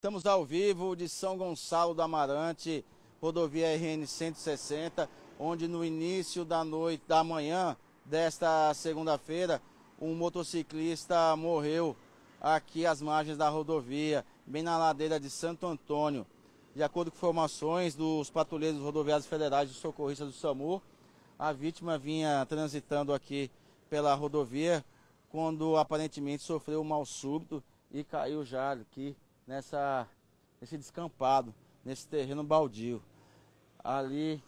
Estamos ao vivo de São Gonçalo do Amarante, rodovia RN 160, onde no início da noite, da manhã desta segunda-feira, um motociclista morreu aqui às margens da rodovia, bem na ladeira de Santo Antônio. De acordo com informações dos patrulheiros rodoviários federais e socorristas do SAMU, a vítima vinha transitando aqui pela rodovia quando aparentemente sofreu um mal súbito e caiu já aqui nessa, nesse descampado, nesse terreno baldio. Ali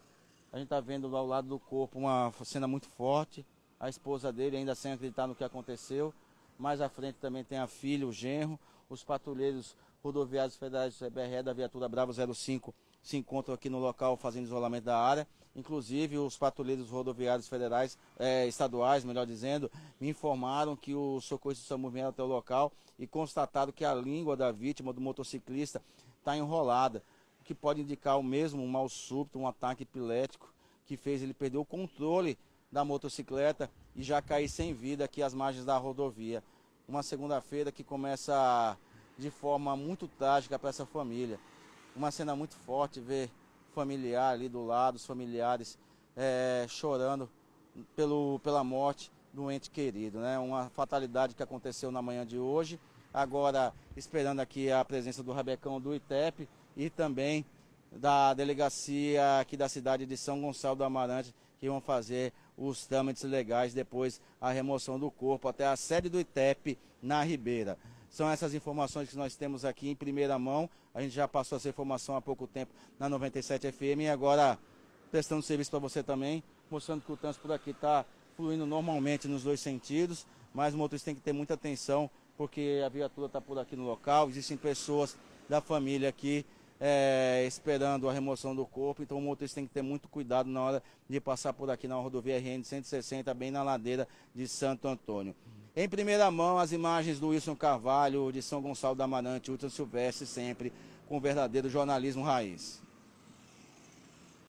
a gente está vendo ao lado do corpo uma cena muito forte, a esposa dele ainda sem acreditar no que aconteceu. Mais à frente também tem a filha, o genro, os patrulheiros rodoviários federais do CBRE da viatura Bravo 05 se encontram aqui no local fazendo isolamento da área. Inclusive, os patrulheiros rodoviários federais, eh, estaduais, melhor dizendo, me informaram que os socorristas do SAMU vieram até o local e constataram que a língua da vítima, do motociclista, está enrolada, o que pode indicar o mesmo um mal súbito, um ataque epilético, que fez ele perder o controle da motocicleta e já cair sem vida aqui às margens da rodovia. Uma segunda-feira que começa de forma muito trágica para essa família uma cena muito forte, ver familiar ali do lado, os familiares é, chorando pelo, pela morte do ente querido, né? Uma fatalidade que aconteceu na manhã de hoje, agora esperando aqui a presença do Rabecão do ITEP e também da delegacia aqui da cidade de São Gonçalo do Amarante, que vão fazer os trâmites legais depois a remoção do corpo até a sede do ITEP na Ribeira. São essas informações que nós temos aqui em primeira mão. A gente já passou essa informação há pouco tempo na 97 FM e agora prestando serviço para você também, mostrando que o trânsito por aqui está fluindo normalmente nos dois sentidos, mas o motorista tem que ter muita atenção porque a viatura está por aqui no local, existem pessoas da família aqui é, esperando a remoção do corpo, então o motorista tem que ter muito cuidado na hora de passar por aqui na rodovia RN 160, bem na ladeira de Santo Antônio. Em primeira mão, as imagens do Wilson Carvalho, de São Gonçalo da Amarante, Wilson Silvestre, sempre com verdadeiro jornalismo raiz.